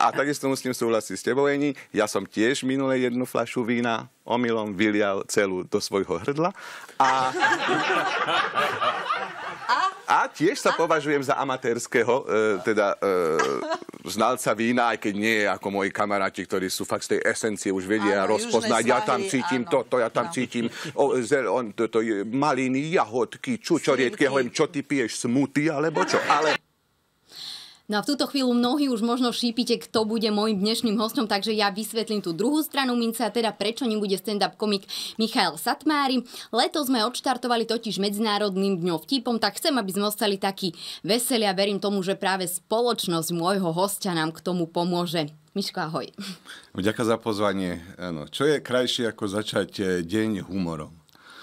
A takisto musím súhlasiť s tebou, Eni. Ja som tiež minule jednu flašu vína omylom vylial celú do svojho hrdla. A... A? tiež sa považujem za amatérskeho, e, teda e, znalca vína, aj keď nie ako moji kamaráti, ktorí sú fakt z tej esencie, už vedia áno, rozpoznať. Svahy, ja tam cítim áno. toto, ja tam no. cítim o, zel, on, to, to maliny, jahodky, čučorietky, ja hovorím, čo ty piješ, smuty alebo čo? Ale No a v túto chvíľu mnohí už možno šípite, kto bude môjim dnešným hostom, takže ja vysvetlím tú druhú stranu mince a teda prečo nebude stand-up komik Michal Satmári. Leto sme odštartovali totiž Medzinárodným dňom vtipom, tak chcem, aby sme ostali takí veselí a verím tomu, že práve spoločnosť môjho hostia nám k tomu pomôže. Miško, ahoj. Ďakujem za pozvanie. Ano, Čo je krajšie ako začať eh, deň humorom?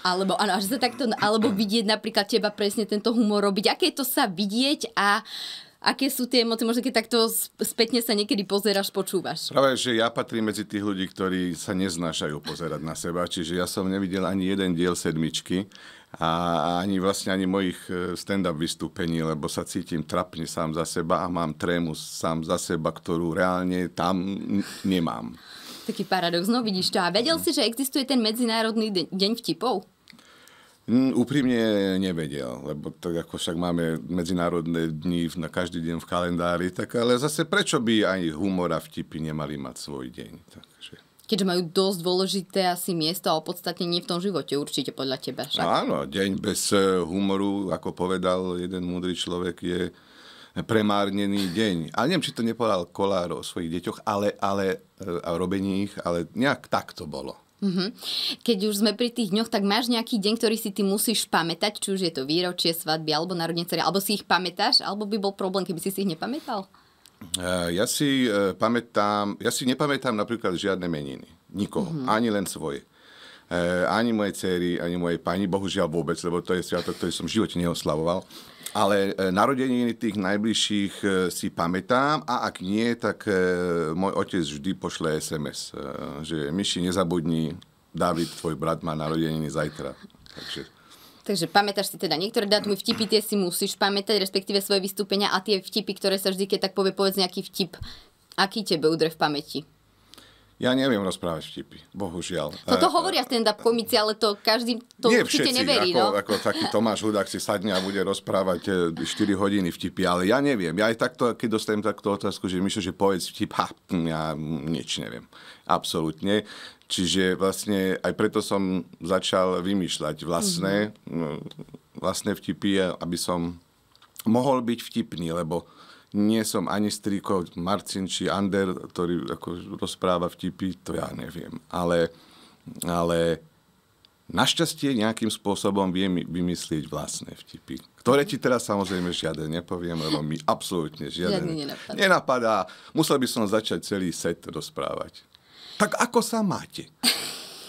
Alebo, ano, sa takto, alebo vidieť napríklad teba presne tento humor robiť. Aké to sa vidieť a uh, aké sú tie emócie, možno keď takto spätne sa niekedy pozeráš, počúvaš? Práve, že ja patrím medzi tých ľudí, ktorí sa neznášajú pozerať na seba, čiže ja som nevidel ani jeden diel sedmičky a ani vlastne ani mojich e, stand-up vystúpení, lebo sa cítim trapne sám za seba a mám trému sám za seba, ktorú reálne tam nemám. Taký paradox, no vidíš to. A vedel mhm. si, že existuje ten Medzinárodný deň vtipov? Mm, úprimne nevedel, lebo tak ako však máme medzinárodné dni na každý deň v kalendári, tak ale zase prečo by aj humor a vtipy nemali mať svoj deň? Takže keďže majú dosť dôležité asi miesto a opodstatnenie v tom živote, určite podľa teba. Však. Áno, deň bez e, humoru, ako povedal jeden múdry človek, je premárnený deň. A neviem, či to nepovedal Kolár o svojich deťoch, ale, ale e, a robení ich, ale nejak tak to bolo. Mm-hmm. Keď už sme pri tých dňoch, tak máš nejaký deň, ktorý si ty musíš pamätať, či už je to výročie, svadby alebo narodnice, alebo si ich pamätáš, alebo by bol problém, keby si si ich nepamätal? E, ja si e, pamätám, ja si nepamätám napríklad žiadne meniny. Nikoho. Mm-hmm. Ani len svoje. E, ani mojej cery, ani mojej pani, bohužiaľ vôbec, lebo to je sviatok, ktorý som v živote neoslavoval. Ale e, narodeniny tých najbližších e, si pamätám a ak nie, tak e, môj otec vždy pošle SMS, že Myši, nezabudni, David, tvoj brat má narodeniny zajtra. Takže Takže pamätáš si teda niektoré dátumy, vtipy tie si musíš pamätať, respektíve svoje vystúpenia a tie vtipy, ktoré sa vždy, keď tak povie, povedz nejaký vtip, aký tebe udre v pamäti? Ja neviem rozprávať vtipy, bohužiaľ. Toto e, hovoria stand-up komici, ale to každý to Nie určite všetci, neverí. Ako, no? ako taký Tomáš Hudák si sadne a bude rozprávať 4 e, hodiny vtipy, ale ja neviem. Ja aj takto, keď dostanem takto otázku, že Mišo, že povedz vtip, ha, hm, ja nič neviem. Absolútne. Čiže vlastne aj preto som začal vymýšľať vlastné, mm-hmm. vlastné vtipy, aby som mohol byť vtipný, lebo nie som ani striko Marcin či Ander, ktorý ako rozpráva vtipy, to ja neviem. Ale, ale našťastie nejakým spôsobom viem vymyslieť vlastné vtipy, ktoré ti teraz samozrejme žiaden nepoviem, lebo mi absolútne žiadne žiaden nenapadá. nenapadá. Musel by som začať celý set rozprávať. Tak ako sa máte?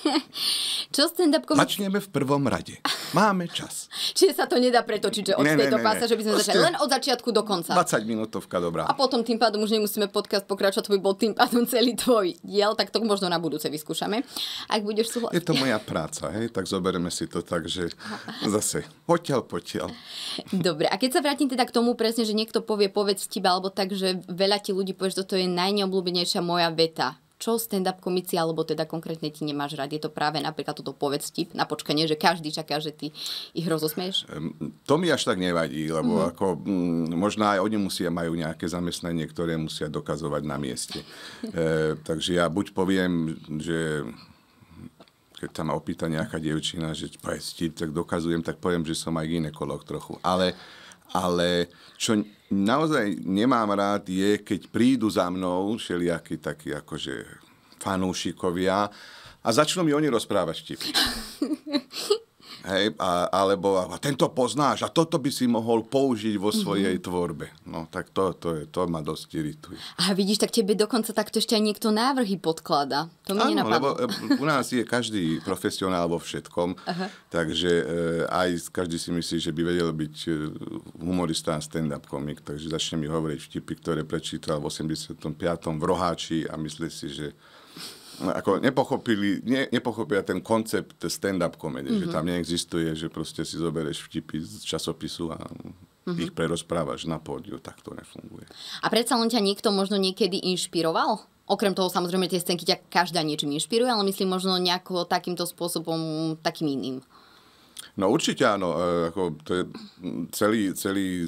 Čo stand-up komik... Začneme v prvom rade. Máme čas. Čiže sa to nedá pretočiť, že od ne, tejto pása, že by sme začali len od začiatku do konca. 20 minútovka, dobrá. A potom tým pádom už nemusíme podcast pokračovať, to by bol tým pádom celý tvoj diel, tak to možno na budúce vyskúšame. Ak budeš súhlasiť. Je to moja práca, hej, tak zoberieme si to tak, že zase poťal, poťal. Dobre, a keď sa vrátim teda k tomu presne, že niekto povie povedz tiba, alebo tak, že veľa ti ľudí povie, že toto je najneobľúbenejšia moja veta čo stand-up komici, alebo teda konkrétne ty nemáš rád? Je to práve napríklad toto povedz tip na počkanie, že každý čaká, že ty ich rozosmeješ? To mi až tak nevadí, lebo mm-hmm. ako, m, mm, možno aj oni musia, majú nejaké zamestnanie, ktoré musia dokazovať na mieste. e, takže ja buď poviem, že keď tam ma opýta nejaká dievčina, že povedz tip, tak dokazujem, tak poviem, že som aj ginekolog trochu. Ale, ale čo, naozaj nemám rád je, keď prídu za mnou všelijakí takí akože fanúšikovia a začnú mi oni rozprávať štipy. Hej, a, alebo a tento poznáš a toto by si mohol použiť vo mhm. svojej mm-hmm. tvorbe. No tak to, to, je, to ma dosť irituje. A vidíš, tak tebe dokonca takto ešte aj niekto návrhy podklada. To mi Áno, lebo e, u nás je každý profesionál vo všetkom, Aha. takže e, aj každý si myslí, že by vedel byť e, humorista a stand-up komik, takže začne mi hovoriť vtipy, ktoré prečítal v 85. v Roháči a myslí si, že ako nepochopili, ne, nepochopia ten koncept stand-up komedie, mm-hmm. že mhm. tam neexistuje, že proste si zoberieš vtipy z časopisu a mm-hmm. ich prerozprávaš na pódiu, tak to nefunguje. A predsa len ťa niekto možno niekedy inšpiroval? Okrem toho, samozrejme, tie scénky ťa každá niečím inšpiruje, ale myslím možno nejako takýmto spôsobom, takým iným. No určite áno. E, ako to je celý, celý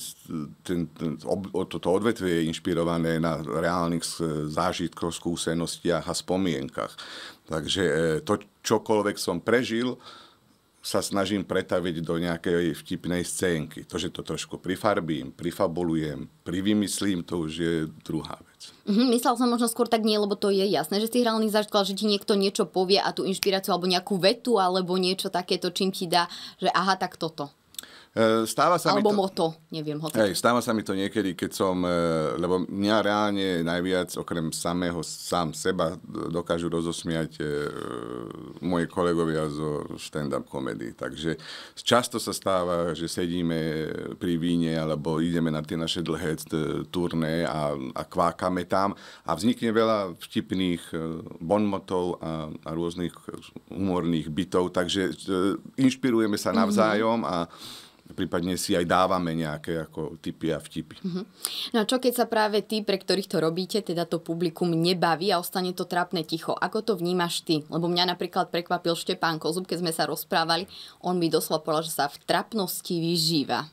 ten, ten, ob, toto odvetvie je inšpirované na reálnych e, zážitkoch, skúsenostiach a spomienkach. Takže e, to, čokoľvek som prežil, sa snažím pretaviť do nejakej vtipnej scénky. To, že to trošku prifarbím, prifabulujem, privymyslím, to už je druhá vec. Mm-hmm, myslel som možno skôr tak nie, lebo to je jasné, že si hrálny zaškal, že ti niekto niečo povie a tú inšpiráciu alebo nejakú vetu alebo niečo takéto, čím ti dá, že aha, tak toto. E, stáva sa Alebo mi to, moto, neviem. Hoci. Hej, stáva sa mi to niekedy, keď som, e, lebo mňa reálne najviac, okrem samého, sám seba, dokážu rozosmiať e, moji kolegovia zo stand-up komedy. Takže často sa stáva, že sedíme pri víne alebo ideme na tie naše dlhé turné a, a kvákame tam a vznikne veľa vtipných bonmotov a, a rôznych humorných bytov, takže inšpirujeme sa mhm. navzájom a prípadne si aj dávame nejaké ako typy a vtipy. Mm-hmm. No a čo keď sa práve tí, pre ktorých to robíte, teda to publikum nebaví a ostane to trápne ticho? Ako to vnímaš ty? Lebo mňa napríklad prekvapil Štepán Kozub, keď sme sa rozprávali, on mi doslova povedal, že sa v trapnosti vyžíva.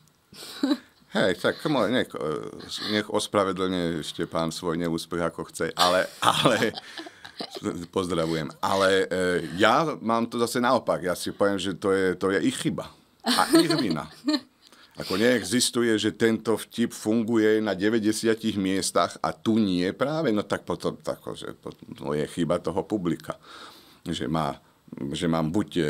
Hej, tak nech, eh, nech ospravedlne Štepán svoj neúspech ako chce, ale, ale pozdravujem. Ale e, ja mám to zase naopak. Ja si poviem, že to je, to je ich chyba a ich vina. Ako neexistuje, že tento vtip funguje na 90 miestach a tu nie práve, no tak potom tako, že to no je chyba toho publika. Že, má, že mám buď eh,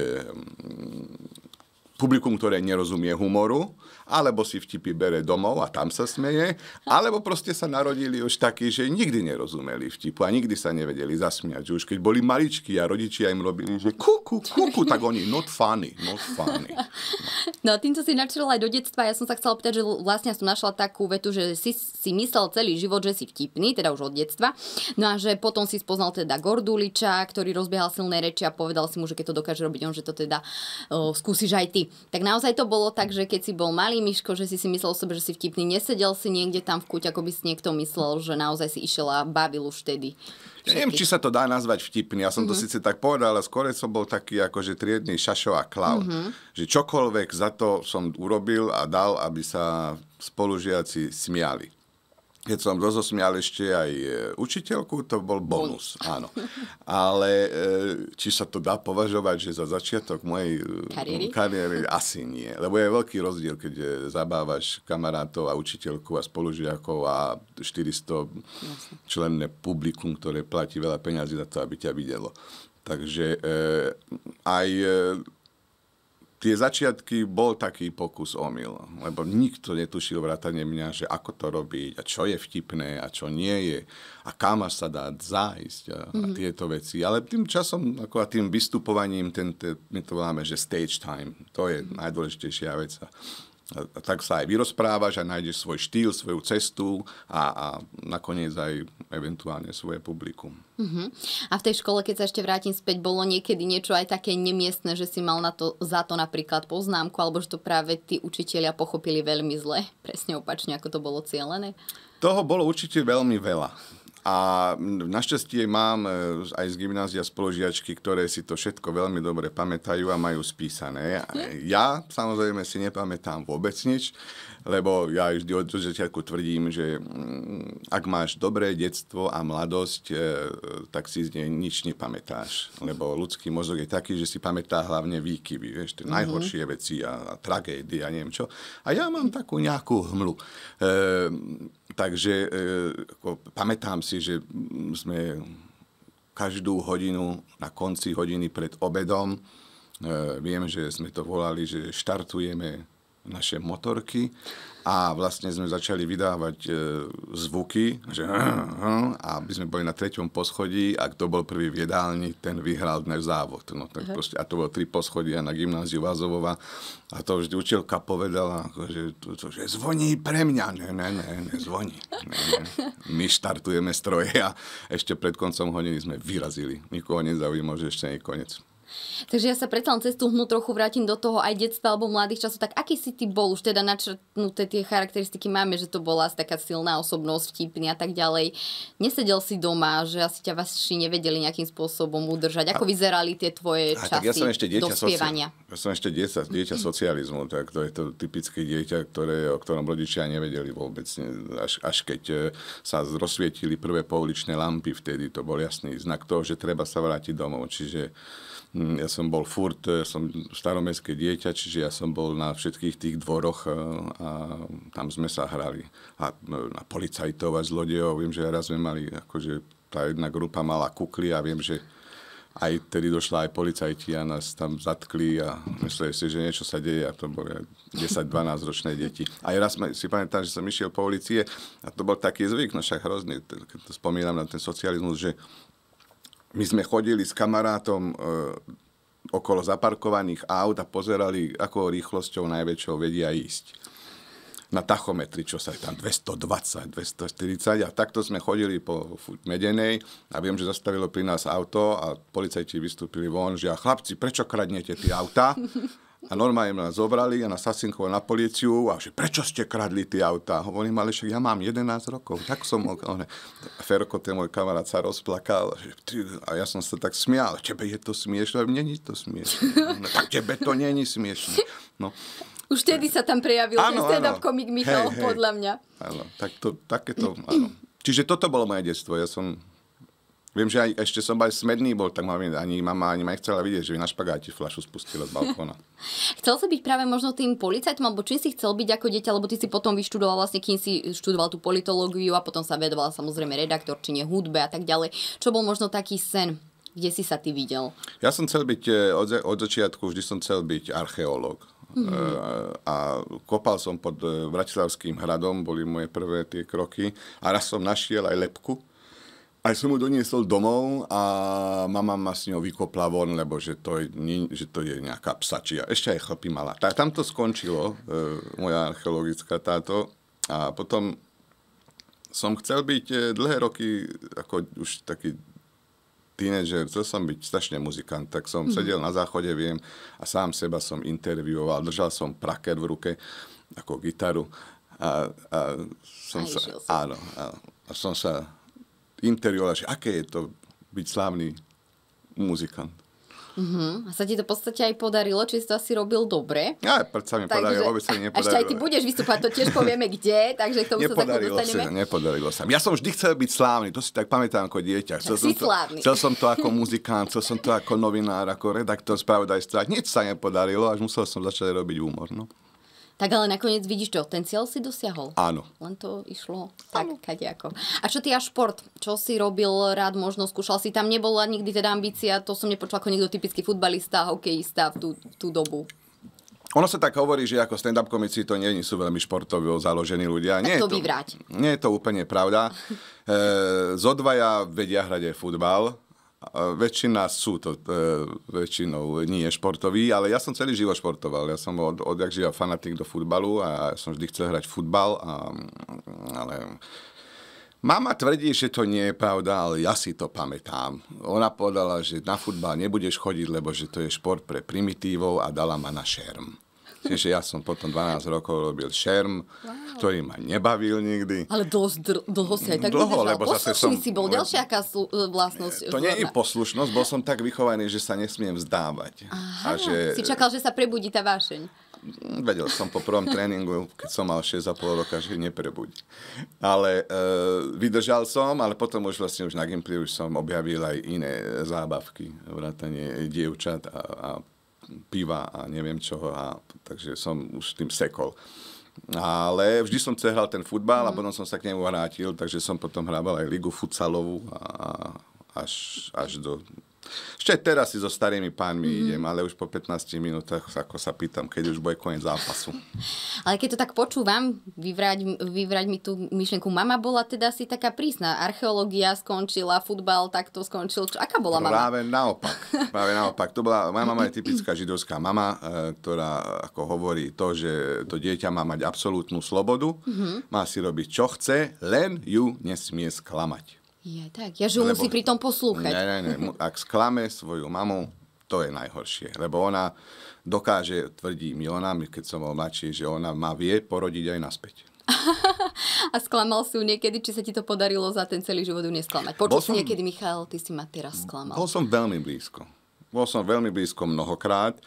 publikum, ktoré nerozumie humoru, alebo si vtipy bere domov a tam sa smeje, alebo proste sa narodili už takí, že nikdy nerozumeli vtipu a nikdy sa nevedeli zasmiať. Že už keď boli maličkí a rodičia im robili, že kuku, kuku, tak oni not funny, not funny. No, no co si načrel aj do detstva. Ja som sa chcela opýtať, že vlastne som našla takú vetu, že si, si myslel celý život, že si vtipný, teda už od detstva. No a že potom si spoznal teda Gorduliča, ktorý rozbiehal silné reči a povedal si mu, že keď to dokáže robiť on, že to teda o, skúsiš aj ty. Tak naozaj to bolo tak, že keď si bol malý, aj Miško, že si si myslel o sebe, že si vtipný. Nesedel si niekde tam v kuť, ako by si niekto myslel, že naozaj si išiel a bavil už vtedy. Ja neviem, či sa to dá nazvať vtipný. Ja som mm-hmm. to mhm. síce tak povedal, ale skôr som bol taký že akože triedný šašo a clown. Mm-hmm. Že čokoľvek za to som urobil a dal, aby sa spolužiaci smiali keď som rozosmial ešte aj e, učiteľku, to bol bonus, áno. Ale e, či sa to dá považovať, že za začiatok mojej e, kariéry, kariéry asi nie. Lebo je veľký rozdiel, keď zabávaš kamarátov a učiteľku a spolužiakov a 400 členné publikum, ktoré platí veľa peňazí za to, aby ťa videlo. Takže aj tie začiatky bol taký pokus omyl, lebo nikto netušil vrátane mňa, že ako to robiť a čo je vtipné a čo nie je a kam až sa dá zájsť a, mm-hmm. a mhm. tieto veci. Ale tým časom ako a tým vystupovaním, ten, ten, my to voláme, že stage time, to je mm-hmm. najdôležitejšia vec tak sa aj vyrozprávaš a nájdeš svoj štýl, svoju cestu a, a nakoniec aj eventuálne svoje publikum. Uh-huh. A v tej škole, keď sa ešte vrátim späť, bolo niekedy niečo aj také nemiestne, že si mal na to, za to napríklad poznámku, alebo že to práve tí učiteľia pochopili veľmi zle, presne opačne, ako to bolo cieľené? Toho bolo určite veľmi veľa. A našťastie mám e, aj z gymnázia spoložiačky, ktoré si to všetko veľmi dobre pamätajú a majú spísané. Ja samozrejme si nepamätám vôbec nič lebo ja vždy od začiatku tvrdím, že mm, ak máš dobré detstvo a mladosť, e, tak si z nej nič nepamätáš, lebo ľudský mozog je taký, že si pamätá hlavne výkyvy, vieš, tie mhm. najhoršie veci a, a tragédie a neviem čo. A ja mám takú nejakú hmlu. E, takže e, ako, pamätám si, že mm, sme každú hodinu, na konci hodiny pred obedom, e, viem, že sme to volali, že štartujeme naše motorky a vlastne sme začali vydávať e, zvuky, že a my sme boli na treťom poschodí a kto bol prvý v jedálni, ten vyhral dnes závod. No, tak uh-huh. proste, a to bolo tri poschodia na gymnáziu Vazovova a to vždy učilka povedala, že, to, to, že zvoní pre mňa. Ne, ne, ne, ne zvoní. Ne, ne. My štartujeme stroje a ešte pred koncom hodiny sme vyrazili. Nikoho nezaujímalo, že ešte nie je koniec. Takže ja sa predsa len cestu tú hnu trochu vrátim do toho aj detstva alebo mladých časov. Tak aký si ty bol? Už teda načrtnuté tie charakteristiky máme, že to bola taká silná osobnosť, vtipný a tak ďalej. Nesedel si doma, že asi ťa vaši nevedeli nejakým spôsobom udržať. Ako a, vyzerali tie tvoje a, časy tak ja som ešte dieťa dospievania? Soci... Ja som ešte dieťa, dieťa socializmu, tak to je to typické dieťa, ktoré, o ktorom rodičia nevedeli vôbec. Až, až keď e, sa rozsvietili prvé pouličné lampy, vtedy to bol jasný znak toho, že treba sa vrátiť domov. Čiže Mm, ja som bol furt, ja e, som staromestské dieťa, čiže ja som bol na všetkých tých dvoroch e, a tam sme sa hrali. A e, na policajtov a zlodejov, viem, že raz sme mali, akože tá jedna grupa mala kukly a viem, že aj tedy došla aj policajti a nás tam zatkli a mysleli si, že niečo sa deje a to boli 10-12 ročné deti. A raz si pamätám, že som išiel po ulici a to bol taký zvyk, no však hrozný, keď to spomínam na ten socializmus, že my sme chodili s kamarátom e, okolo zaparkovaných aut a pozerali, ako rýchlosťou najväčšou vedia ísť na tachometri, čo sa tam 220, 240 a takto sme chodili po Medenej a viem, že zastavilo pri nás auto a policajti vystúpili von, že a chlapci, prečo kradnete tie auta? A normálne ma zobrali a na sasinkovali na políciu a že prečo ste kradli tie autá? Hovorím, ale však ja mám 11 rokov, tak som mohol. Ferko, ten môj kamarát, sa rozplakal že, ty, a ja som sa tak smial. Tebe je to smiešne? Není to smiešne. No, tak tebe to není smiešne. No. Už tedy sa tam prejavil ano, ten stand-up komik Michal, hej, hej. podľa mňa. Áno, tak to, takéto, áno. Čiže toto bolo moje detstvo. Ja som Viem, že aj, ešte som aj smedný bol, tak ma, ani mama ani ma nechcela vidieť, že by na špagáti fľašu spustila z balkóna. chcel si byť práve možno tým policajtom, alebo čím si chcel byť ako dieťa, lebo ty si potom vyštudoval vlastne, kým si študoval tú politológiu a potom sa vedoval samozrejme redaktorčine, hudbe a tak ďalej. Čo bol možno taký sen? Kde si sa ty videl? Ja som chcel byť eh, od, od začiatku, vždy som chcel byť archeológ. Mm-hmm. A kopal som pod eh, Bratislavským hradom, boli moje prvé tie kroky. A raz som našiel aj lepku aj som mu doniesol domov a mama ma s ňou vykopla von, lebo že to, je, že to je nejaká psačia. Ešte aj chlpy mala. Tak tam to skončilo, e, moja archeologická táto. A potom som chcel byť e, dlhé roky, ako už taký tínedžer, chcel som byť strašne muzikant, tak som mm. sedel na záchode, viem, a sám seba som intervjuoval, držal som praker v ruke, ako gitaru. A, a som a sa, áno, áno, a som sa interiola, že aké je to byť slávny muzikant. Uh-huh. A sa ti to v podstate aj podarilo, či si to asi robil dobre. Ja, sa mi podarilo, vôbec sa mi nepodarilo. Ešte aj ty budeš vystúpať, to tiež povieme kde, takže k tomu nepodarilo sa takto Sa, nepodarilo sa. Ja som vždy chcel byť slávny, to si tak pamätám ako dieťa. Chcel som, to, slávny. chcel som to ako muzikant, chcel som to ako novinár, ako redaktor, spravodajstva. Nič sa nepodarilo, až musel som začať robiť úmor. No. Tak ale nakoniec vidíš že ten cieľ si dosiahol. Áno. Len to išlo tak, kadejako. A čo ty a šport? Čo si robil rád, možno skúšal si? Tam nebola nikdy teda ambícia, to som nepočula ako niekto typický futbalista, hokejista v tú, tú dobu. Ono sa tak hovorí, že ako stand-up komici to nie sú veľmi športovo založení ľudia. Nie to, to vyvráť. Nie je to úplne pravda. E, zodvaja vedia hrať aj futbal väčšina sú to e, väčšinou nie športoví, ale ja som celý život športoval. Ja som od, odjak živa fanatik do futbalu a som vždy chcel hrať futbal, a, ale mama tvrdí, že to nie je pravda, ale ja si to pamätám. Ona povedala, že na futbal nebudeš chodiť, lebo že to je šport pre primitívov a dala ma na šerm. Čiže vlastne, ja som potom 12 rokov robil šerm, wow. ktorý ma nebavil nikdy. Ale dosť dlho si aj tak dlho, lebo zase som... si bol, ďalšia aká slu- e, vlastnosť. To nie je poslušnosť, bol som tak vychovaný, že sa nesmiem vzdávať. Aha, a že... si čakal, že sa prebudí tá vášeň. Mm, vedel som po prvom tréningu, keď som mal 6,5 roka, že neprebuď. Ale e, vydržal som, ale potom už vlastne už na Gimply už som objavil aj iné zábavky, vrátanie dievčat a, a piva a neviem čoho, a, takže som už tým sekol. Ale vždy som cehral ten futbal mm. a mhm. potom som sa k nemu vrátil, takže som potom hrával aj ligu futsalovú a, až, až do ešte teraz si so starými pánmi mm-hmm. idem, ale už po 15 minútach ako sa pýtam, keď už bude koniec zápasu. ale keď to tak počúvam, vyvrať, vyvrať mi tú myšlienku. Mama bola teda si taká prísna. Archeológia skončila, futbal takto skončil. Čo, aká bola mama? Práve naopak. Práve naopak. To bola, moja mama je typická židovská mama, e, ktorá ako hovorí to, že to dieťa má mať absolútnu slobodu, mm-hmm. má si robiť čo chce, len ju nesmie sklamať. Je tak, ja že lebo... musí pri tom poslúchať. Ne, ne, ne, ak sklame svoju mamu, to je najhoršie, lebo ona dokáže, tvrdí Milona, keď som bol mladší, že ona ma vie porodiť aj naspäť. A sklamal si ju niekedy, či sa ti to podarilo za ten celý život ju nesklamať? Počul som, si niekedy, Michal, ty si ma teraz sklamal. Bol som veľmi blízko. Bol som veľmi blízko mnohokrát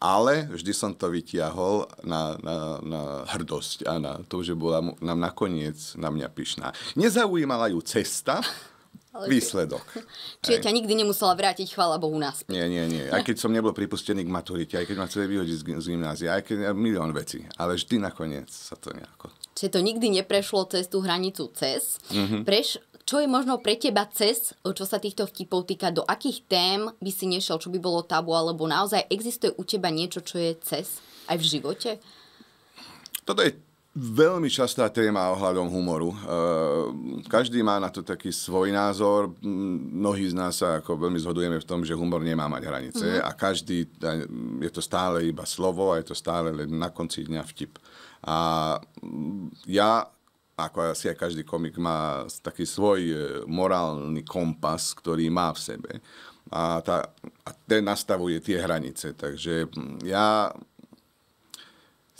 ale vždy som to vytiahol na, na, na hrdosť a na to, že bola nám nakoniec na mňa pyšná. Nezaujímala ju cesta, ale výsledok. Čiže ťa nikdy nemusela vrátiť, chvála Bohu, nás. Nie, nie, nie. Aj keď som nebol pripustený k maturite, aj keď ma chceli vyhodiť z, z gymnázia, aj keď milión vecí. Ale vždy nakoniec sa to nejako... Čiže to nikdy neprešlo cez tú hranicu cez. Mm-hmm. Preš, čo je možno pre teba cez, čo sa týchto vtipov týka, do akých tém by si nešiel, čo by bolo tabu, alebo naozaj existuje u teba niečo, čo je cez aj v živote? Toto je Veľmi častá téma ohľadom humoru. Eh, každý má na to taký svoj názor. Mnohí z nás sa ako veľmi zhodujeme v tom, že humor nemá mať hranice mm-hmm. a každý, eh, je to stále iba slovo a je to stále len na konci dňa vtip. A ja ako asi aj každý komik má taký svoj e, morálny kompas, ktorý má v sebe. A, tá, a ten nastavuje tie hranice. Takže mm, ja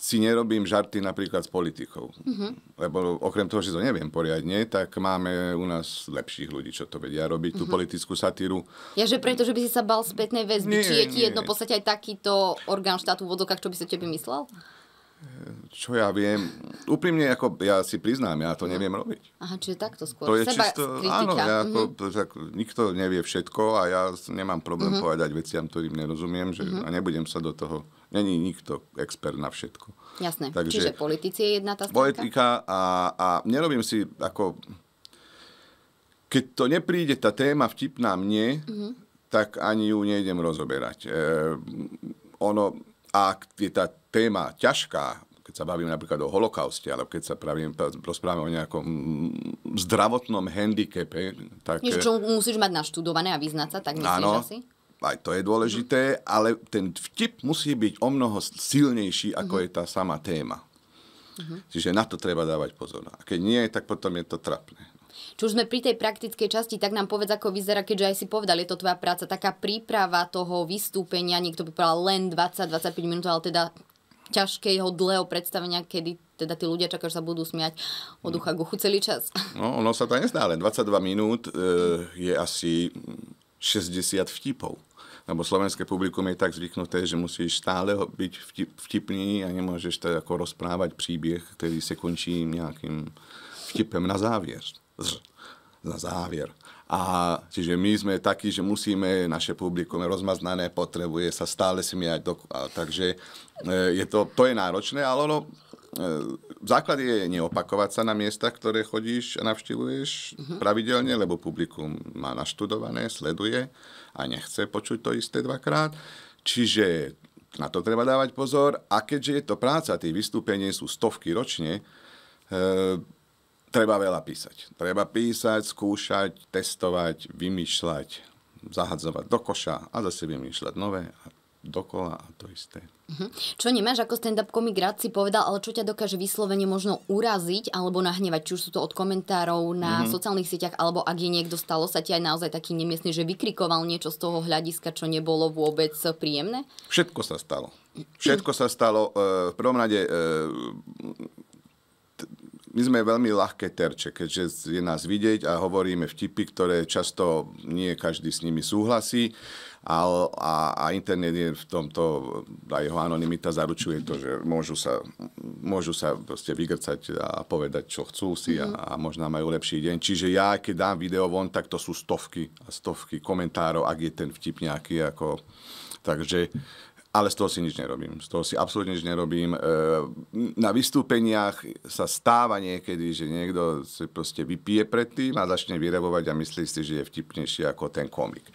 si nerobím žarty napríklad s politikou. Mm-hmm. Lebo okrem toho, že to neviem poriadne, tak máme u nás lepších ľudí, čo to vedia robiť, mm-hmm. tú mhm. politickú satíru. Ja, že preto, že by si sa bal spätnej väzby, nie, či je ti jedno v podstate aj takýto orgán štátu vodok, čo by sa tebe myslel? čo ja viem, úprimne, ako ja si priznám, ja to neviem robiť. Aha, čiže takto skôr. To je Seba čisto, kritika. áno, ja ako, uh-huh. Mhm. tak, nikto nevie všetko a ja nemám problém mm-hmm. povedať veciam, ktorým nerozumiem, že mm-hmm. a nebudem sa do toho, není nikto expert na všetko. Jasné, Takže, čiže politici je jedna tá stránka? Politika a, a nerobím si ako, keď to nepríde tá téma vtipná mne, mm-hmm. tak ani ju nejdem rozoberať. E, ono, ak je tá téma ťažká, keď sa bavíme napríklad o holokauste, alebo keď sa pravím, rozprávame o nejakom zdravotnom handicape, tak... Niečo, čo musíš mať naštudované a vyznať sa, tak myslíš áno, asi? aj to je dôležité, ale ten vtip musí byť o mnoho silnejší, ako uh-huh. je tá sama téma. Uh-huh. Čiže na to treba dávať pozor. A keď nie, tak potom je to trapné. Čo už sme pri tej praktickej časti, tak nám povedz, ako vyzerá, keďže aj si povedal, je to tvoja práca, taká príprava toho vystúpenia, niekto by povedal len 20-25 minút, ale teda ťažkého, dlhého predstavenia, kedy teda tí ľudia čakajú, že sa budú smiať od ducha guchu celý čas. No, ono sa to nezdá, len 22 minút e, je asi 60 vtipov lebo slovenské publikum je tak zvyknuté, že musíš stále byť vtipný a nemôžeš tak ako rozprávať príbeh, ktorý sa končí nejakým vtipem na závier na závier. A čiže my sme takí, že musíme, naše publikum je rozmaznané, potrebuje sa stále smiať. Do, a, takže e, je to, to je náročné, ale ono, v e, základe je neopakovať sa na miesta, ktoré chodíš a navštívuješ mm-hmm. pravidelne, lebo publikum má naštudované, sleduje a nechce počuť to isté dvakrát. Čiže na to treba dávať pozor. A keďže je to práca, tie vystúpenie sú stovky ročne, e, treba veľa písať. Treba písať, skúšať, testovať, vymýšľať, zahadzovať do koša a zase vymýšľať nové a dokola a to isté. Mhm. Čo nemáš ako stand-up komik rád si povedal, ale čo ťa dokáže vyslovene možno uraziť alebo nahnevať, či už sú to od komentárov na mm-hmm. sociálnych sieťach, alebo ak je niekto stalo sa ti aj naozaj taký nemiestný, že vykrikoval niečo z toho hľadiska, čo nebolo vôbec príjemné? Všetko sa stalo. Všetko sa stalo. E, v prvom rade e, my sme veľmi ľahké terče, keďže je nás vidieť a hovoríme vtipy, ktoré často nie každý s nimi súhlasí a, a, a internet je v tomto, a jeho anonimita zaručuje to, že môžu sa, môžu sa proste vygrcať a povedať, čo chcú si a, a možná majú lepší deň. Čiže ja, keď dám video von, tak to sú stovky a stovky komentárov, ak je ten vtip nejaký. Ako, takže ale z toho si nič nerobím. Z toho si absolútne nič nerobím. E, na vystúpeniach sa stáva niekedy, že niekto si proste vypije predtým a začne vyrebovať a myslí si, že je vtipnejší ako ten komik.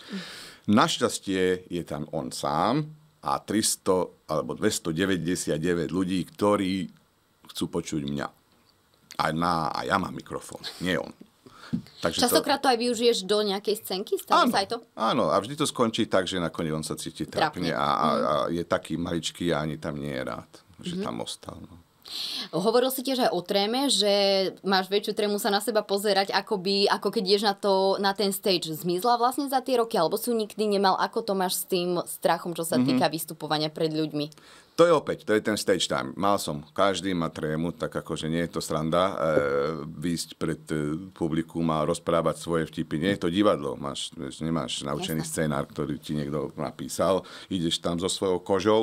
Našťastie je tam on sám a 300 alebo 299 ľudí, ktorí chcú počuť mňa. A, má, a ja mám mikrofón, nie on. Takže Častokrát to... to aj využiješ do nejakej scénky? áno, sa aj to? Áno, a vždy to skončí tak, že nakoniec on sa cíti trapne. a, a, mhm. a je taký maličký a ani tam nie je rád, že mm-hmm. tam ostal. No. Hovoril si tiež aj o tréme, že máš väčšiu trému sa na seba pozerať, ako, by, ako keď ideš na, to, na ten stage. Zmizla vlastne za tie roky, alebo sú nikdy nemal, ako to máš s tým strachom, čo sa mm-hmm. týka vystupovania pred ľuďmi? To je opäť, to je ten stage time. Mal som, každý má trému, tak akože nie je to sranda e, výjsť pred e, publikum a rozprávať svoje vtipy. Nie je to divadlo, máš, nemáš naučený Jasne. scenár, ktorý ti niekto napísal, ideš tam so svojou kožou.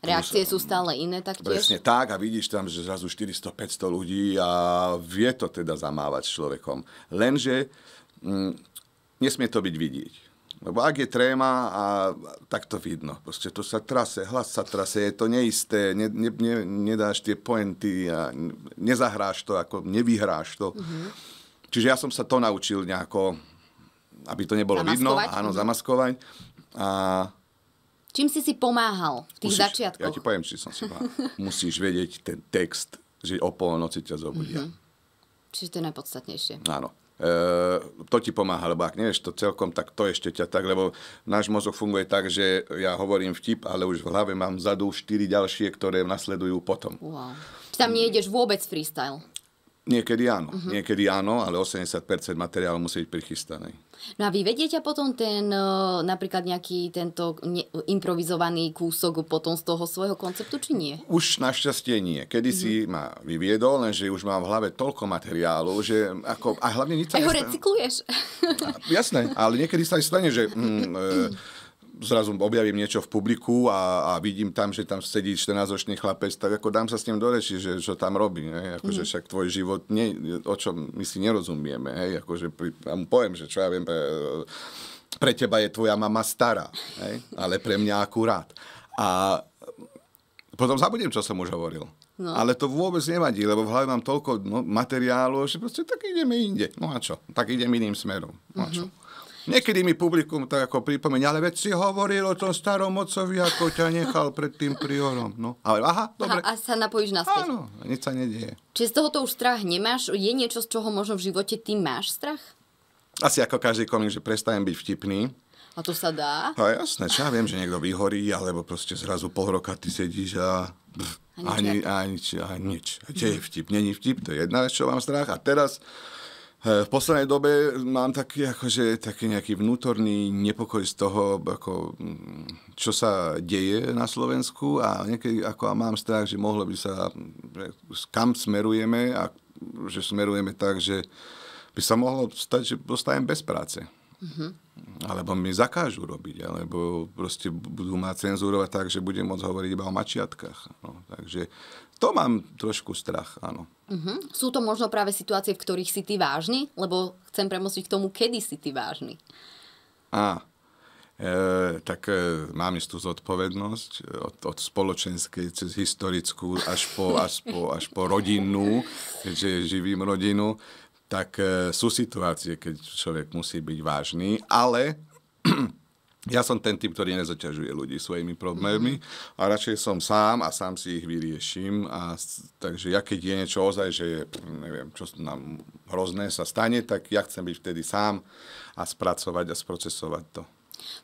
Reakcie sú stále iné taktiež? Presne tak a vidíš tam, že zrazu 400-500 ľudí a vie to teda zamávať s človekom. Lenže m, mm, nesmie to byť vidieť lebo ak je tréma, a tak to vidno. Proste to sa trase, hlas sa trase, je to neisté, ne, ne, ne, nedáš tie poenty, a nezahráš to, ako nevyhráš to. Mm-hmm. Čiže ja som sa to naučil nejako, aby to nebolo zamaskovať. vidno. Áno, mhm. zamaskovať. A... Čím si si pomáhal v tých musíš, začiatkoch? Ja ti poviem, či som si pomáhal. musíš vedieť ten text, že o polnoci ťa zobudia. Mm-hmm. Čiže to je najpodstatnejšie. Áno. E, to ti pomáha, lebo ak nevieš to celkom, tak to ešte ťa tak, lebo náš mozog funguje tak, že ja hovorím vtip, ale už v hlave mám vzadu štyri ďalšie, ktoré nasledujú potom. Wow. Tam nejdeš vôbec freestyle. Niekedy áno, uh-huh. niekedy áno, ale 80% materiálu musí byť prichystaný. No a vy vediete potom ten, napríklad nejaký tento ne, improvizovaný kúsok potom z toho svojho konceptu, či nie? Už našťastie nie. Kedy uh-huh. si mhm. ma vyviedol, lenže už mám v hlave toľko materiálu, že ako, a hlavne nič sa... Aj ho recykluješ. Jasné, ale niekedy sa aj stane, že... Mm, e, zrazu objavím niečo v publiku a, a vidím tam, že tam sedí 14-ročný chlapec, tak ako dám sa s ním do reči, že čo tam robí. Ne? Ako, mm. že mhm. však tvoj život, nie, o čom my si nerozumieme. Hej? Ako, že pri, ja mu poviem, že čo ja viem, pre, pre teba je tvoja mama stará, hej? ale pre mňa akurát. A potom zabudnem, čo som už hovoril. No. Ale to vôbec nevadí, lebo v hlave mám toľko no, materiálu, že proste tak ideme inde. No a čo? Tak idem iným smerom. No mm-hmm. a mhm. čo? Niekedy mi publikum tak ako pripomenie, ale veď si hovoril o tom starom mocovi, ako ťa nechal pred tým priorom. No, ale aha, dobre. Aha, a sa napojíš na späť. Áno, nič sa nedieje. Čiže z tohoto už strach nemáš? Je niečo, z čoho možno v živote ty máš strach? Asi ako každý komik, že prestajem byť vtipný. A to sa dá? A jasné, čo ja viem, že niekto vyhorí, alebo proste zrazu pol roka ty sedíš a... Ani, ani, ani, ani nič. A, nič. a je vtip? Není vtip, to je jedna vec, čo mám strach. A teraz Eh, v poslednej dobe mám taký, akože, taký nejaký vnútorný nepokoj z toho, ako, mm, čo sa deje na Slovensku a niekedy ako, a mám strach, že mohlo by sa, že, kam smerujeme a že smerujeme tak, že by sa mohlo stať, že dostajem bez práce. Mm-hmm. Alebo mi zakážu robiť, alebo proste budú ma cenzurovať tak, že budem môcť hovoriť iba o mačiatkách. No, takže to mám trošku strach, áno. Mm-hmm. Sú to možno práve situácie, v ktorých si ty vážny? Lebo chcem premostiť k tomu, kedy si ty vážny. Á, e, tak e, mám istú zodpovednosť e, od, od spoločenskej cez historickú až po, až po, až po rodinnú, keďže živím rodinu, tak e, sú situácie, keď človek musí byť vážny, ale ja som ten typ, ktorý nezaťažuje ľudí svojimi problémami mm-hmm. a radšej som sám a sám si ich vyrieším. A, takže ja keď je niečo ozaj, že je, hm, neviem, čo nám hrozné sa stane, tak ja chcem byť vtedy sám a spracovať a sprocesovať to.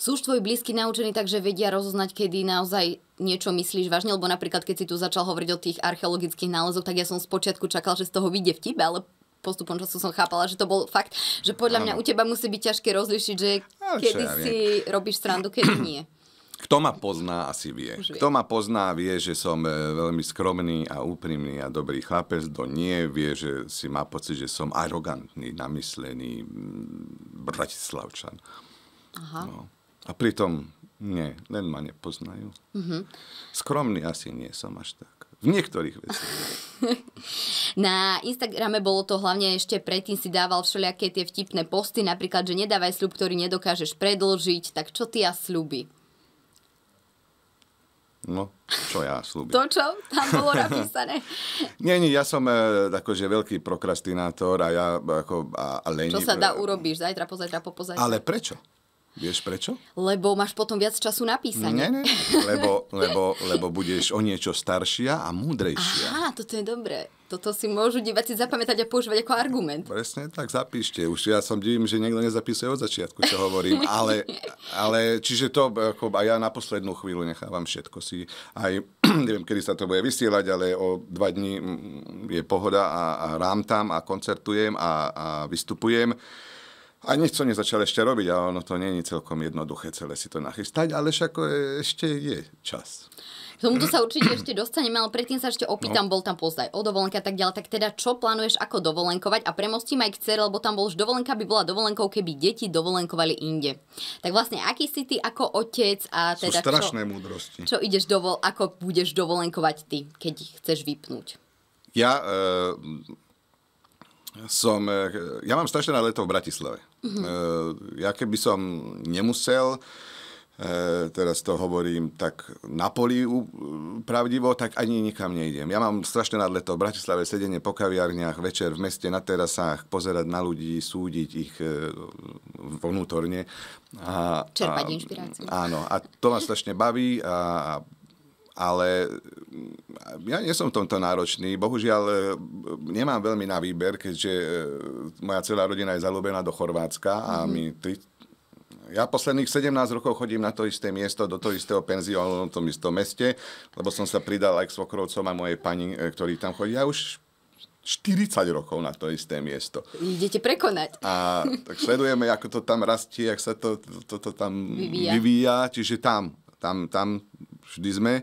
Sú už tvoji blízky naučení tak, že vedia rozoznať, kedy naozaj niečo myslíš vážne? Lebo napríklad, keď si tu začal hovoriť o tých archeologických nálezoch, tak ja som spočiatku čakal, že z toho vyjde vtip, ale postupom času som chápala, že to bol fakt, že podľa ano. mňa u teba musí byť ťažké rozlišiť, že no, kedy ja si robíš strandu, kedy nie. Kto ma pozná, asi vie. vie. Kto ma pozná, vie, že som e, veľmi skromný a úprimný a dobrý chlapec. Kto nie, vie, že si má pocit, že som arogantný, namyslený mm, bratislavčan. Aha. No. A pritom nie, len ma nepoznajú. mm Skromný asi nie som až tak. V niektorých veciach. Na Instagrame bolo to hlavne ešte predtým si dával všelijaké tie vtipné posty, napríklad, že nedávaj sľub, ktorý nedokážeš predlžiť, tak čo ty a sľuby? No, čo ja sľubím? To, čo tam bolo napísané. nie, nie, ja som e, akože veľký prokrastinátor a ja e, ako, a, a Čo sa dá urobiť zajtra, pozajtra, popozajtra. Ale prečo? Vieš prečo? Lebo máš potom viac času na písanie. Nie, nie, lebo, lebo, lebo budeš o niečo staršia a múdrejšia. Aha, toto je dobré. Toto si môžu diváci zapamätať a používať ako argument. Presne tak, zapíšte. Už ja som divím, že niekto nezapísuje od začiatku, čo hovorím. Ale, ale čiže to, ako, a ja na poslednú chvíľu nechávam všetko si. Aj neviem, kedy sa to bude vysielať, ale o dva dní mm, je pohoda a, a rám tam a koncertujem a, a vystupujem. A nič som nezačal ešte robiť a ono to nie je celkom jednoduché celé si to nachystať, ale však e, ešte je čas. K tomuto sa určite ešte dostaneme, ale predtým sa ešte opýtam, no. bol tam pozdaj o dovolenke a tak ďalej, tak teda čo plánuješ ako dovolenkovať a premostím aj k cere, lebo tam bol už dovolenka by bola dovolenkou, keby deti dovolenkovali inde. Tak vlastne aký si ty ako otec a teda Sú strašné čo, múdrosti. Čo ideš dovol, ako budeš dovolenkovať ty, keď chceš vypnúť? Ja e, som, e, ja mám strašné leto v Bratislave. Uh-huh. Ja keby som nemusel, e, teraz to hovorím tak na poli pravdivo, tak ani nikam nejdem. Ja mám strašné nadleto v Bratislave, sedenie po kaviarniach, večer v meste na terasách, pozerať na ľudí, súdiť ich e, vnútorne. A, Čerpať a, inšpiráciu. Áno, a to ma strašne baví a ale mm, ja nie som v tomto náročný. Bohužiaľ, e, nemám veľmi na výber, keďže e, moja celá rodina je zalúbená do Chorvátska a mm-hmm. my tri... Ja posledných 17 rokov chodím na to isté miesto, do toho istého penziónu v tom istom meste, lebo som sa pridal aj k svokrovcom a mojej pani, e, ktorí tam chodí. Ja už 40 rokov na to isté miesto. Idete prekonať. A tak sledujeme, ako to tam rastie, ako sa to, to, to, to tam vyvíja. vyvíja. Čiže tam, tam, tam vždy sme,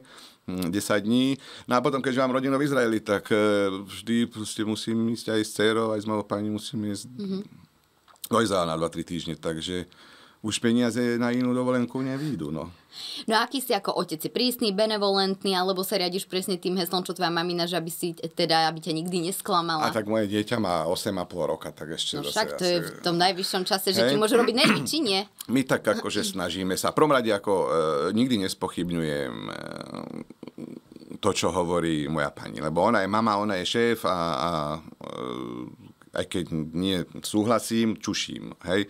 10 hm, dní. No a potom, keďže mám rodinu v Izraeli, tak e, vždy musím ísť aj s dcerou, aj s malou pani musím ísť mm-hmm. do Izraela na 2-3 týždne, takže už peniaze na inú dovolenku nevídu. No. no aký si ako otec? Si prísny, benevolentný, alebo sa riadiš presne tým heslom, čo tvoja mamina, že aby, si, teda, aby ťa nikdy nesklamala? A tak moje dieťa má 8,5 roka, tak ešte no, zase... Však to asi... je v tom najvyššom čase, že hey. ti môže robiť nervy, či nie? My tak akože snažíme sa. prvom rade ako e, nikdy nespochybňujem e, to, čo hovorí moja pani. Lebo ona je mama, ona je šéf a, a e, aj keď nie súhlasím, čuším, hej?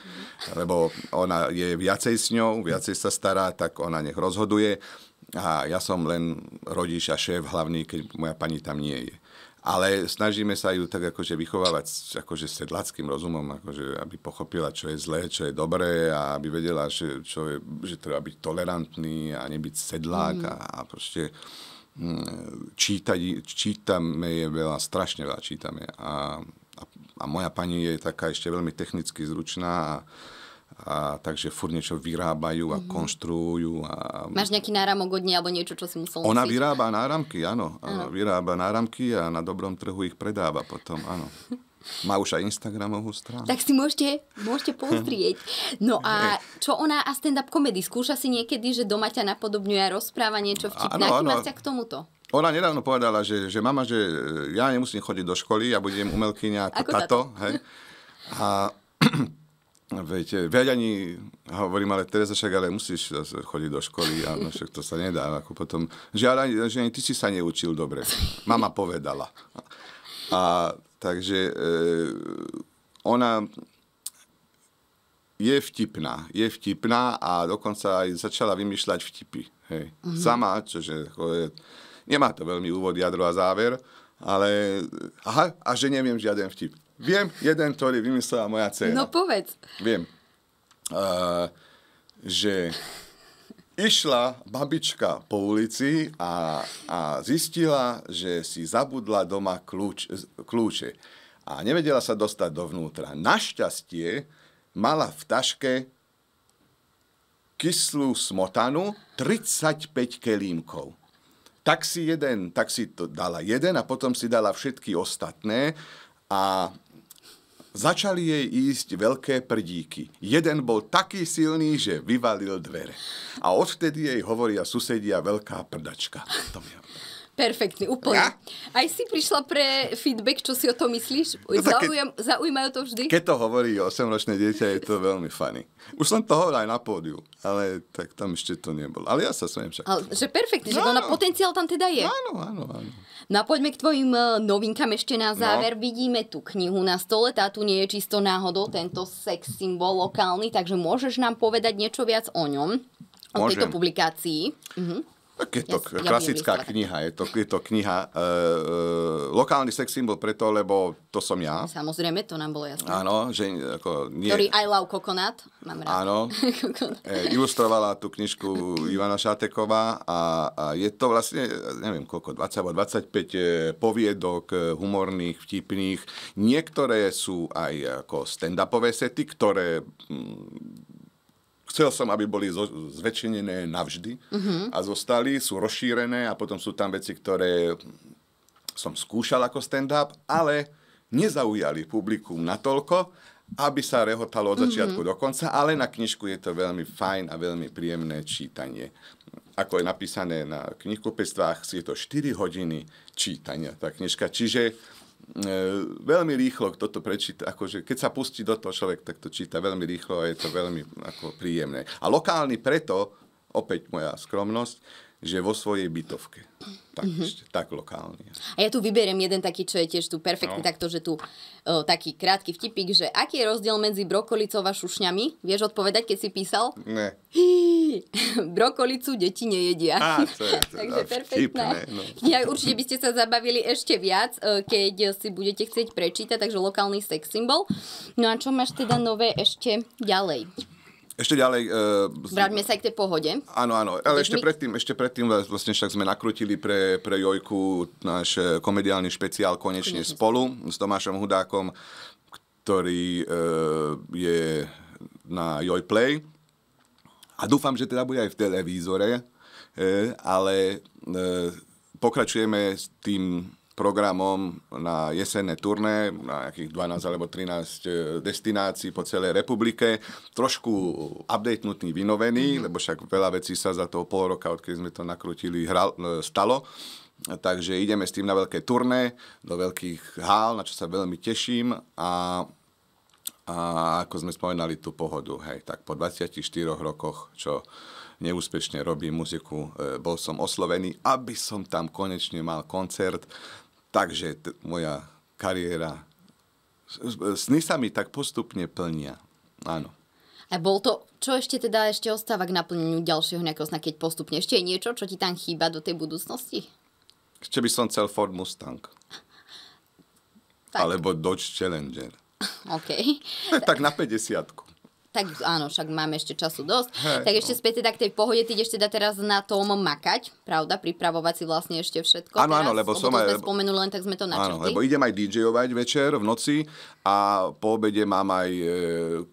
Lebo ona je viacej s ňou, viacej sa stará, tak ona nech rozhoduje a ja som len rodič a šéf hlavný, keď moja pani tam nie je. Ale snažíme sa ju tak akože vychovávať akože sedlackým rozumom, akože aby pochopila, čo je zlé, čo je dobré a aby vedela, že, čo je, že treba byť tolerantný a nebyť sedlák mm. a, a proste mm, čítať, čítame je veľa, strašne veľa čítame a a moja pani je taká ešte veľmi technicky zručná a a takže furt niečo vyrábajú a mm-hmm. konštruujú. A... Máš nejaký náramok od alebo niečo, čo si musel Ona nosiť? vyrába náramky, áno. áno. Vyrába náramky a na dobrom trhu ich predáva potom, áno. Má už aj Instagramovú stranu. Tak si môžete, môžete pozrieť. No a čo ona a stand-up komedy? Skúša si niekedy, že doma ťa napodobňuje a rozpráva niečo vtipné? Aký máš k tomuto? Ona nedávno povedala, že, že mama, že e, ja nemusím chodiť do školy, ja budem umelkyňa ako, ako tato. Hej? A Viete, veď ani, hovorím, ale Tereza, však ale musíš chodiť do školy, no, však to sa nedá, ako potom, že, ale, že ani ty si sa neučil dobre, mama povedala. A takže e, ona je vtipná, je vtipná a dokonca aj začala vymýšľať vtipy, hej, mm-hmm. sama, čože, ako je, Nemá to veľmi úvod, jadro a záver, ale aha, a že neviem žiaden vtip. Viem jeden, ktorý vymyslela moja dcera. No povedz. Viem. Uh, že išla babička po ulici a, a zistila, že si zabudla doma kľúč, kľúče a nevedela sa dostať dovnútra. Našťastie mala v taške kyslú smotanu 35 kelímkov tak si jeden, tak si to dala jeden a potom si dala všetky ostatné a začali jej ísť veľké prdíky. Jeden bol taký silný, že vyvalil dvere. A odtedy jej hovoria susedia veľká prdačka. To mi Perfektný, úplne. Ja? Aj si prišla pre feedback, čo si o to myslíš? No, Zaujím, keď, Zaujímajú to vždy? Keď to hovorí 8-ročné dieťa, je to veľmi funny. Už som to hovoril aj na pódiu, ale tak tam ešte to nebolo. Ale ja sa svojím však. Ale, že perfektný, no, že no. ona potenciál tam teda je. Áno, áno, áno. No a poďme k tvojim eh, novinkám ešte na no. záver. No. Vidíme tú knihu na stole, tá tu nie je čisto náhodou, tento sex symbol lokálny, takže môžeš nám povedať niečo viac o ňom, o Môžem. tejto publikácii. Uh-huh. Tak je to ja klasická kniha. Je to, je to kniha. E, e, lokálny sex symbol preto, lebo to som ja. Samozrejme, to nám bolo jasné. Áno, že ako nie... Ktorý I love coconut, mám rád. Áno. e, ilustrovala tú knižku Ivana Šáteková a, a je to vlastne, neviem koľko, 20 alebo 25 e, poviedok e, humorných, vtipných. Niektoré sú aj ako stand-upové sety, ktoré... Mm, chcel som, aby boli zo, zväčšenené navždy mm-hmm. a zostali, sú rozšírené a potom sú tam veci, ktoré som skúšal ako stand-up, ale nezaujali publikum natoľko, aby sa rehotalo od mhm. začiatku mm-hmm. do konca, ale na knižku je to veľmi fajn a veľmi príjemné čítanie. Ako je napísané na knihkupectvách, je to 4 hodiny čítania tá knižka, čiže E, veľmi rýchlo toto prečíta, akože keď sa pustí do toho človek, tak to číta veľmi rýchlo a je to veľmi ako, príjemné. A lokálny preto, opäť moja skromnosť, že vo svojej bytovke. Tak, mm-hmm. ešte, tak lokálne. A ja tu vyberiem jeden taký, čo je tiež tu perfektný, no. takto, že tu o, e, taký krátky vtipík, že aký je rozdiel medzi brokolicou a šušňami? Vieš odpovedať, keď si písal? Ne. Hii. brokolicu deti nejedia. Á, to je, to Takže perfektná. No. Ja, určite by ste sa zabavili ešte viac, e, keď si budete chcieť prečítať, takže lokálny sex symbol. No a čo máš teda nové ešte ďalej? Ešte ďalej... Uh, Vráťme sa aj k tej pohode. Áno, áno. Ale ešte my... predtým, ešte predtým vlastne však sme nakrutili pre, pre Jojku náš e, komediálny špeciál Konečne, Konečne spolu s Tomášom Hudákom, ktorý uh, je na joj Play a dúfam, že teda bude aj v televízore, e, ale e, pokračujeme s tým programom na jesenné turné, na nejakých 12 alebo 13 e, destinácií po celej republike. Trošku updatenutý, vynovený, mhm. lebo však veľa vecí sa za toho pol roka, odkedy sme to nakrutili, hral, stalo. Takže ideme s tým na veľké turné, do veľkých hál, na čo sa veľmi teším a a ako sme spomenali tú pohodu, hej, tak po 24 rokoch, čo neúspešne robím muziku, e, bol som oslovený, aby som tam konečne mal koncert, takže t- moja kariéra, sny sa mi tak postupne plnia, áno. A bol to, čo ešte teda ešte ostáva k naplneniu ďalšieho nejakého sna, keď postupne? Ešte je niečo, čo ti tam chýba do tej budúcnosti? Ešte by som chcel Ford Mustang. tak. Alebo Dodge Challenger. OK. tak na 50 tak áno, však máme ešte času dosť. Hej, tak ešte no. späť teda k tej pohode, ty ideš teda teraz na tom makať, pravda? Pripravovať si vlastne ešte všetko. Áno, áno, lebo som aj... Lebo... Spomenul, len tak sme to načali. Áno, lebo idem aj DJovať večer v noci a po obede mám aj e,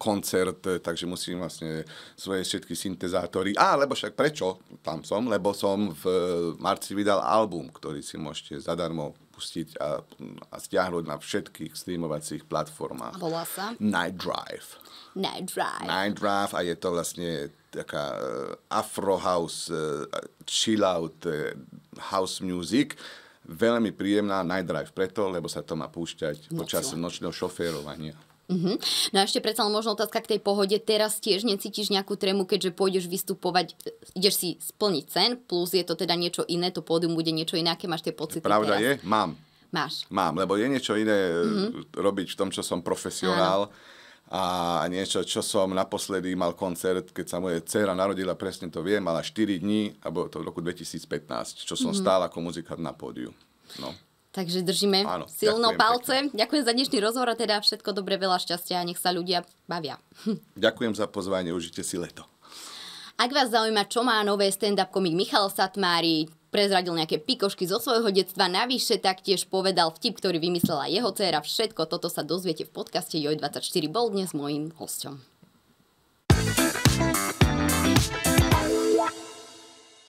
koncert, e, takže musím vlastne svoje všetky syntezátory. Á, lebo však prečo tam som? Lebo som v e, marci vydal album, ktorý si môžete zadarmo pustiť a, a stiahnuť na všetkých streamovacích platformách. volá sa? Night Drive. Night Drive. Night Drive a je to vlastne taká eh, afro house, eh, chill out eh, house music, veľmi príjemná Night Drive preto, lebo sa to má púšťať počas nočného šoférovania. Uh-huh. No a ešte predsa možno otázka k tej pohode. Teraz tiež necítiš nejakú tremu, keďže pôjdeš vystupovať, e, ideš si splniť cen, plus je to teda niečo iné, to pódium bude niečo iné, aké máš tie pocity Pravda teraz? je, mám. Máš. Mám, lebo je niečo iné uh-huh. robiť v tom, čo som profesionál. Áno. A niečo, čo som naposledy mal koncert, keď sa moje dcera narodila, presne to viem, mala 4 dní, a to v roku 2015, čo som mm-hmm. stál ako muzikant na pódiu. No. Takže držíme Áno, silno ďakujem palce. Pekne. Ďakujem za dnešný rozhovor a teda všetko dobre, veľa šťastia a nech sa ľudia bavia. Ďakujem za pozvanie, užite si leto. Ak vás zaujíma, čo má nové stand-up komik Michal Satmári, prezradil nejaké pikošky zo svojho detstva, navyše taktiež povedal vtip, ktorý vymyslela jeho dcéra. Všetko toto sa dozviete v podcaste Joj24. Bol dnes mojim hosťom.